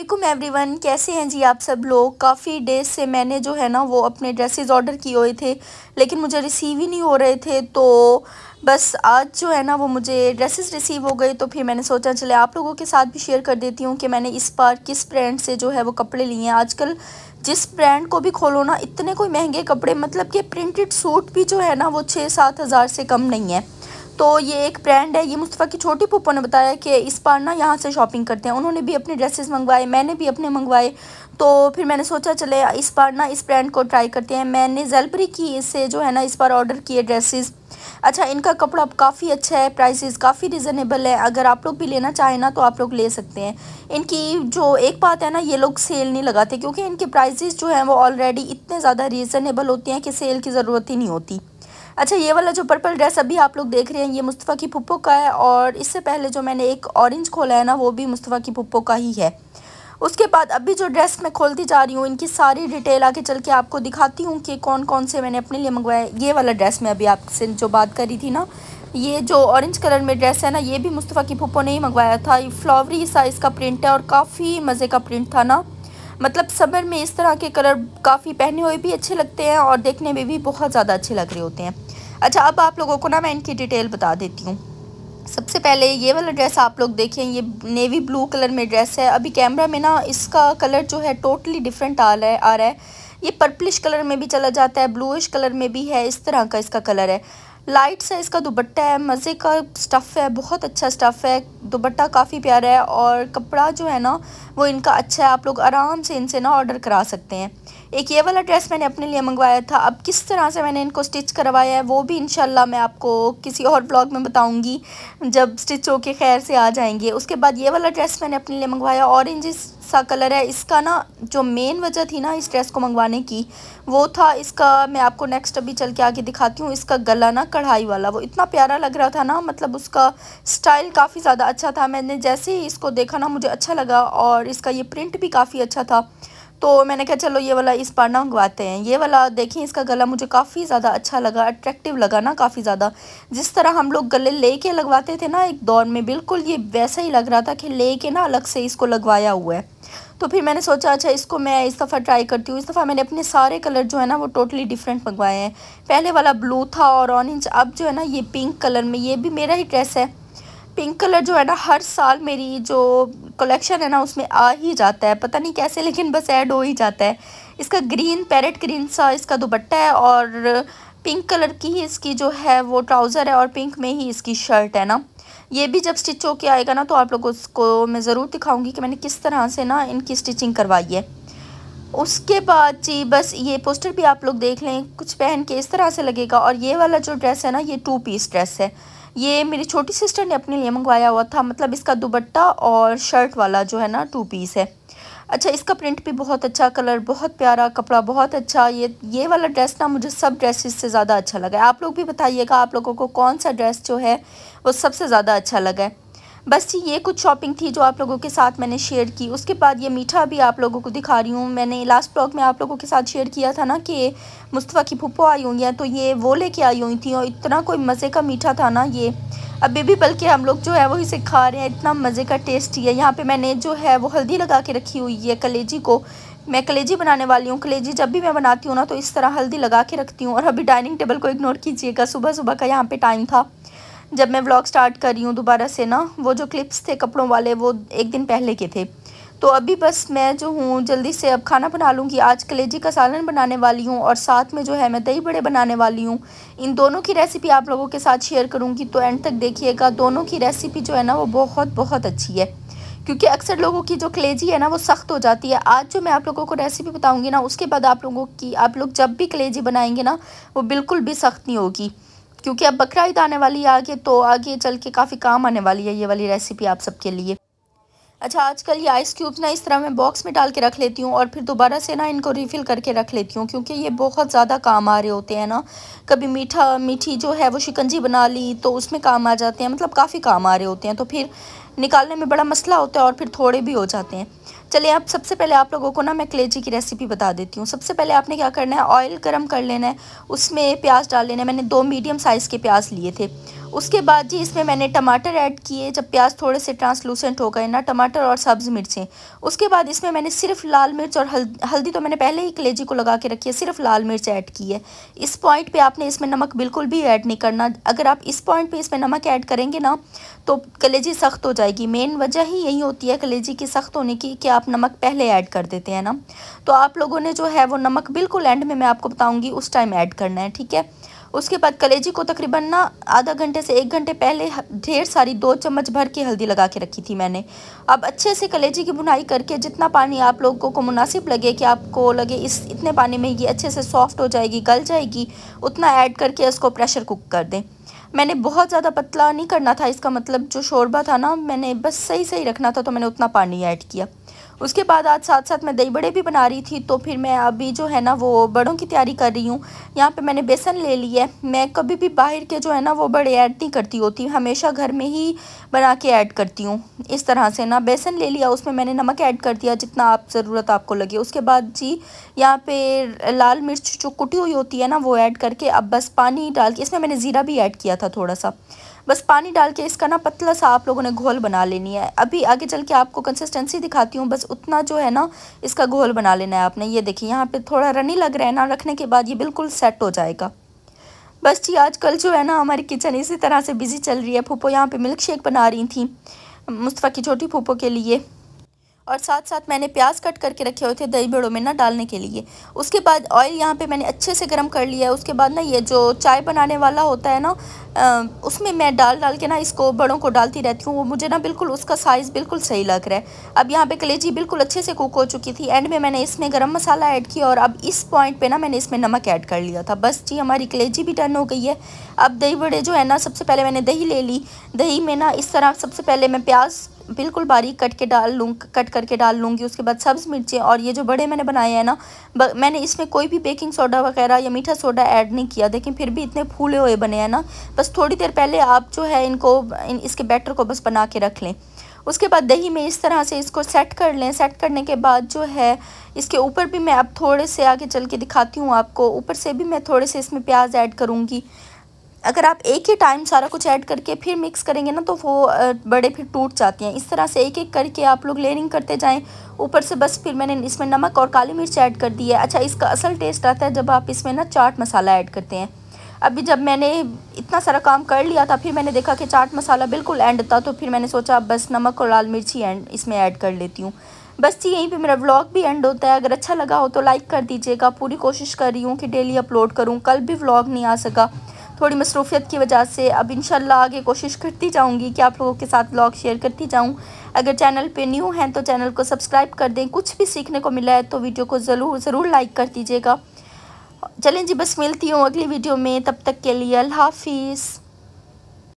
अल्लाम एवरीवन कैसे हैं जी आप सब लोग काफ़ी डेज से मैंने जो है ना वो अपने ड्रेसेस ऑर्डर किए हुए थे लेकिन मुझे रिसीव ही नहीं हो रहे थे तो बस आज जो है ना वो मुझे ड्रेसेस रिसीव हो गए तो फिर मैंने सोचा चले आप लोगों के साथ भी शेयर कर देती हूँ कि मैंने इस बार किस ब्रांड से जो है वो कपड़े लिए हैं आजकल जिस ब्रांड को भी खोलो ना इतने कोई महंगे कपड़े मतलब कि प्रिंटेड सूट भी जो है ना वो छः सात हज़ार से कम नहीं है तो ये एक ब्रांड है ये मुस्तफ़ा की छोटी पुप्पो ने बताया कि इस बार ना यहाँ से शॉपिंग करते हैं उन्होंने भी अपने ड्रेसेस मंगवाए मैंने भी अपने मंगवाए तो फिर मैंने सोचा चले इस बार ना इस ब्रांड को ट्राई करते हैं मैंने जेलबरी की से जो है ना इस बार ऑर्डर किए ड्रेसेस अच्छा इनका कपड़ा काफ़ी अच्छा है प्राइसेस काफ़ी रिजनेबल है अगर आप लोग भी लेना चाहें ना तो आप लोग ले सकते हैं इनकी जो एक बात है ना ये लोग सेल नहीं लगाते क्योंकि इनके प्राइसेस जो हैं वो ऑलरेडी इतने ज़्यादा रिजनेबल होते हैं कि सेल की ज़रूरत ही नहीं होती अच्छा ये वाला जो पर्पल ड्रेस अभी आप लोग देख रहे हैं ये मुस्तफ़ा की पुप्पो का है और इससे पहले जो मैंने एक ऑरेंज खोला है ना वो भी मुस्तफ़ा की पुप्पो का ही है उसके बाद अभी जो ड्रेस मैं खोलती जा रही हूँ इनकी सारी डिटेल आके चल के आपको दिखाती हूँ कि कौन कौन से मैंने अपने लिए मंगवाए ये वाला ड्रेस मैं अभी आपसे जो बात करी थी ना ये जो ऑरेंज कलर में ड्रेस है ना ये भी मुस्तफ़ा की पुप्पो ने ही मंगवाया था ये फ्लावरी साइज़ का प्रिंट है और काफ़ी मज़े का प्रिंट था ना मतलब समर में इस तरह के कलर काफ़ी पहने हुए भी अच्छे लगते हैं और देखने में भी बहुत ज़्यादा अच्छे लग रहे होते हैं अच्छा अब आप लोगों को ना मैं इनकी डिटेल बता देती हूँ सबसे पहले ये वाला ड्रेस आप लोग देखें ये नेवी ब्लू कलर में ड्रेस है अभी कैमरा में ना इसका कलर जो है टोटली डिफरेंट आ रहा है आ रहा है ये पर्पलिश कलर में भी चला जाता है ब्लूइश कलर में भी है इस तरह का इसका कलर है लाइट सा इसका दुबट्टा है मज़े का स्टफ़ है बहुत अच्छा स्टफ़ है दुबट्टा काफ़ी प्यारा है और कपड़ा जो है ना वो इनका अच्छा है आप लोग आराम से इनसे ना ऑर्डर करा सकते हैं एक ये वाला ड्रेस मैंने अपने लिए मंगवाया था अब किस तरह से मैंने इनको स्टिच करवाया है वो भी इनशाला मैं आपको किसी और ब्लॉग में बताऊंगी जब स्टिच होके खैर से आ जाएंगे उसके बाद ये वाला ड्रेस मैंने अपने लिए मंगवाया ऑरेंज सा कलर है इसका ना जो मेन वजह थी ना इस ड्रेस को मंगवाने की वो था इसका मैं आपको नेक्स्ट अभी चल के आगे दिखाती हूँ इसका गला ना कढ़ाई वाला वो इतना प्यारा लग रहा था ना मतलब उसका स्टाइल काफ़ी ज़्यादा अच्छा था मैंने जैसे ही इसको देखा ना मुझे अच्छा लगा और इसका ये प्रिंट भी काफ़ी अच्छा था तो मैंने कहा चलो ये वाला इस बार ना मंगवाते हैं ये वाला देखें इसका गला मुझे काफ़ी ज़्यादा अच्छा लगा अट्रैक्टिव लगा ना काफ़ी ज़्यादा जिस तरह हम लोग गले ले कर लगवाते थे ना एक दौर में बिल्कुल ये वैसा ही लग रहा था कि ले कर ना अलग से इसको लगवाया हुआ है तो फिर मैंने सोचा अच्छा इसको मैं इस दफ़ा ट्राई करती हूँ इस दफ़ा मैंने अपने सारे कलर जो है ना वो टोटली डिफरेंट मंगवाए हैं पहले वाला ब्लू था और ऑरेंज अब जो है ना ये पिंक कलर में ये भी मेरा ही ड्रेस है पिंक कलर जो है ना हर साल मेरी जो कलेक्शन है ना उसमें आ ही जाता है पता नहीं कैसे लेकिन बस ऐड हो ही जाता है इसका ग्रीन पैरेट ग्रीन सा इसका दुपट्टा है और पिंक कलर की ही इसकी जो है वो ट्राउज़र है और पिंक में ही इसकी शर्ट है ना ये भी जब स्टिच होके आएगा ना तो आप लोग उसको मैं ज़रूर दिखाऊंगी कि मैंने किस तरह से ना इनकी स्टिचिंग करवाई है उसके बाद जी बस ये पोस्टर भी आप लोग देख लें कुछ पहन के इस तरह से लगेगा और ये वाला जो ड्रेस है ना ये टू पीस ड्रेस है ये मेरी छोटी सिस्टर ने अपने लिए मंगवाया हुआ था मतलब इसका दुबट्टा और शर्ट वाला जो है ना टू पीस है अच्छा इसका प्रिंट भी बहुत अच्छा कलर बहुत प्यारा कपड़ा बहुत अच्छा ये ये वाला ड्रेस ना मुझे सब ड्रेसेस से ज़्यादा अच्छा लगा आप लोग भी बताइएगा आप लोगों को कौन सा ड्रेस जो है वो सबसे ज़्यादा अच्छा लगा है बस जी ये कुछ शॉपिंग थी जो आप लोगों के साथ मैंने शेयर की उसके बाद ये मीठा भी आप लोगों को दिखा रही हूँ मैंने लास्ट ब्लॉग में आप लोगों के साथ शेयर किया था ना कि मुस्तफ़ा की भुप्पो आई हुई हैं तो ये वो लेके आई हुई थी और इतना कोई मज़े का मीठा था ना ये अभी भी बल्कि हम लोग जो है वो इसे खा रहे हैं इतना मज़े का टेस्ट है यहाँ पर मैंने जो है वो हल्दी लगा के रखी हुई है कलेजी को मैं कलेजी बनाने वाली हूँ कलेजी जब भी मैं बनाती हूँ ना तो इस तरह हल्दी लगा के रखती हूँ और अभी डाइनिंग टेबल को इग्नोर कीजिएगा सुबह सुबह का यहाँ पर टाइम था जब मैं व्लॉग स्टार्ट कर रही हूँ दोबारा से ना वो जो क्लिप्स थे कपड़ों वाले वो एक दिन पहले के थे तो अभी बस मैं जो हूँ जल्दी से अब खाना बना लूँगी आज कलेजी का सालन बनाने वाली हूँ और साथ में जो है मैं दही बड़े बनाने वाली हूँ इन दोनों की रेसिपी आप लोगों के साथ शेयर करूँगी तो एंड तक देखिएगा दोनों की रेसिपी जो है ना वो बहुत बहुत अच्छी है क्योंकि अक्सर लोगों की जो कलेजी है ना वो सख्त हो जाती है आज जो मैं आप लोगों को रेसिपी बताऊँगी ना उसके बाद आप लोगों की आप लोग जब भी कलेजी बनाएंगे ना वो बिल्कुल भी सख्त नहीं होगी क्योंकि अब बकरा ईद तो आने वाली है आगे तो आगे चल के काफ़ी काम आने वाली है ये वाली रेसिपी आप सबके लिए अच्छा आजकल ये आइस क्यूब्स ना इस तरह मैं बॉक्स में डाल के रख लेती हूँ और फिर दोबारा से ना इनको रिफ़िल करके रख लेती हूँ क्योंकि ये बहुत ज़्यादा काम आ रहे होते हैं ना कभी मीठा मीठी जो है वो शिकंजी बना ली तो उसमें काम आ जाते हैं मतलब काफ़ी काम आ रहे होते हैं तो फिर निकालने में बड़ा मसला होता है और फिर थोड़े भी हो जाते हैं चलिए अब सबसे पहले आप लोगों को ना मैं कलेजी की रेसिपी बता देती हूँ सबसे पहले आपने क्या करना है ऑयल गर्म कर लेना है उसमें प्याज डाल लेना है मैंने दो मीडियम साइज़ के प्याज लिए थे उसके बाद जी इसमें मैंने टमाटर ऐड किए जब प्याज थोड़े से ट्रांसलूसेंट हो गए ना टमाटर और सब्ज़ मिर्चें उसके बाद इसमें मैंने सिर्फ लाल मिर्च और हल, हल्दी तो मैंने पहले ही कलेजी को लगा के रखी है सिर्फ लाल मिर्च ऐड की है इस पॉइंट पे आपने इसमें नमक बिल्कुल भी ऐड नहीं करना अगर आप इस पॉइंट पे इसमें नमक ऐड करेंगे ना तो कलेजी सख्त हो जाएगी मेन वजह ही यही होती है कलेजी की सख्त होने की कि आप नमक पहले ऐड कर देते हैं ना तो आप लोगों ने जो है वो नमक बिल्कुल एंड में मैं आपको बताऊँगी उस टाइम ऐड करना है ठीक है उसके बाद कलेजी को तकरीबन ना आधा घंटे से एक घंटे पहले ढेर सारी दो चम्मच भर के हल्दी लगा के रखी थी मैंने अब अच्छे से कलेजी की बुनाई करके जितना पानी आप लोगों को मुनासिब लगे कि आपको लगे इस इतने पानी में ये अच्छे से सॉफ्ट हो जाएगी गल जाएगी उतना ऐड करके इसको प्रेशर कुक कर दें मैंने बहुत ज़्यादा पतला नहीं करना था इसका मतलब जो शोरबा था ना मैंने बस सही सही रखना था तो मैंने उतना पानी ऐड किया उसके बाद आज साथ साथ मैं दही बड़े भी बना रही थी तो फिर मैं अभी जो है ना वो बड़ों की तैयारी कर रही हूँ यहाँ पे मैंने बेसन ले लिया है मैं कभी भी बाहर के जो है ना वो बड़े ऐड नहीं करती होती हमेशा घर में ही बना के ऐड करती हूँ इस तरह से ना बेसन ले लिया उसमें मैंने नमक ऐड कर दिया जितना आप ज़रूरत आपको लगे उसके बाद जी यहाँ पे लाल मिर्च जो कुटी हुई होती है ना वो ऐड करके अब बस पानी डाल के इसमें मैंने ज़ीरा भी ऐड किया था थोड़ा सा बस पानी डाल के इसका ना पतला सा आप लोगों ने घोल बना लेनी है अभी आगे चल के आपको कंसिस्टेंसी दिखाती हूँ बस उतना जो है ना इसका घोल बना लेना है आपने ये देखिए यहाँ पे थोड़ा रनी लग रहा है ना रखने के बाद ये बिल्कुल सेट हो जाएगा बस जी आजकल जो है ना हमारी किचन इसी तरह से बिज़ी चल रही है फूपो यहाँ पर मिल्क शेक बना रही थी मुस्तफ़ा की छोटी फूपो के लिए और साथ साथ मैंने प्याज कट करके रखे हुए थे दही बड़ों में ना डालने के लिए उसके बाद ऑयल यहाँ पे मैंने अच्छे से गर्म कर लिया है उसके बाद ना ये जो चाय बनाने वाला होता है ना उसमें मैं डाल डाल के ना इसको बड़ों को डालती रहती हूँ वो मुझे ना बिल्कुल उसका साइज़ बिल्कुल सही लग रहा है अब यहाँ पे कलेजी बिल्कुल अच्छे से कुक हो चुकी थी एंड में मैंने इसमें गर्म मसाला ऐड किया और अब इस पॉइंट पे ना मैंने इसमें नमक ऐड कर लिया था बस जी हमारी कलेजी भी डन हो गई है अब दही बड़े जो है ना सबसे पहले मैंने दही ले ली दही में ना इस तरह सबसे पहले मैं प्याज बिल्कुल बारीक कट के डाल लूँ कट करके डाल लूँगी उसके बाद सब्ज़ मिर्चें और ये जो बड़े मैंने बनाए हैं ना मैंने इसमें कोई भी बेकिंग सोडा वगैरह या मीठा सोडा ऐड नहीं किया लेकिन फिर भी इतने फूले हुए बने हैं ना बस थोड़ी देर पहले आप जो है इनको इन, इसके बैटर को बस बना के रख लें उसके बाद दही में इस तरह से इसको सेट कर लें सेट करने के बाद जो है इसके ऊपर भी मैं अब थोड़े से आगे चल के दिखाती हूँ आपको ऊपर से भी मैं थोड़े से इसमें प्याज ऐड करूँगी अगर आप एक ही टाइम सारा कुछ ऐड करके फिर मिक्स करेंगे ना तो वो बड़े फिर टूट जाती हैं इस तरह से एक एक करके आप लोग लेयरिंग करते जाएं ऊपर से बस फिर मैंने इसमें नमक और काली मिर्च ऐड कर दी है अच्छा इसका असल टेस्ट आता है जब आप इसमें ना चाट मसाला ऐड करते हैं अभी जब मैंने इतना सारा काम कर लिया था फिर मैंने देखा कि चाट मसाला बिल्कुल एंड था तो फिर मैंने सोचा बस नमक और लाल मिर्ची एंड इसमें ऐड कर लेती हूँ बस जी यहीं पे मेरा व्लॉग भी एंड होता है अगर अच्छा लगा हो तो लाइक कर दीजिएगा पूरी कोशिश कर रही हूँ कि डेली अपलोड करूँ कल भी व्लॉग नहीं आ सका थोड़ी मसरूफियत की वजह से अब इन आगे कोशिश करती जाऊँगी कि आप लोगों के साथ ब्लॉग शेयर करती जाऊँ अगर चैनल पे न्यू हैं तो चैनल को सब्सक्राइब कर दें कुछ भी सीखने को मिला है तो वीडियो को ज़रूर ज़रूर लाइक कर दीजिएगा चलें जी बस मिलती हूँ अगली वीडियो में तब तक के लिए अल्लाह